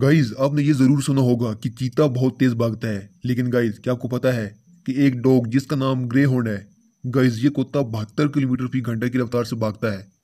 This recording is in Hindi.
गाइज आपने ये ज़रूर सुना होगा कि चीता बहुत तेज़ भागता है लेकिन गाइज क्या आपको पता है कि एक डॉग जिसका नाम ग्रे होंड है गाइज ये कुत्ता बहत्तर किलोमीटर फी घंटे की रफ्तार से भागता है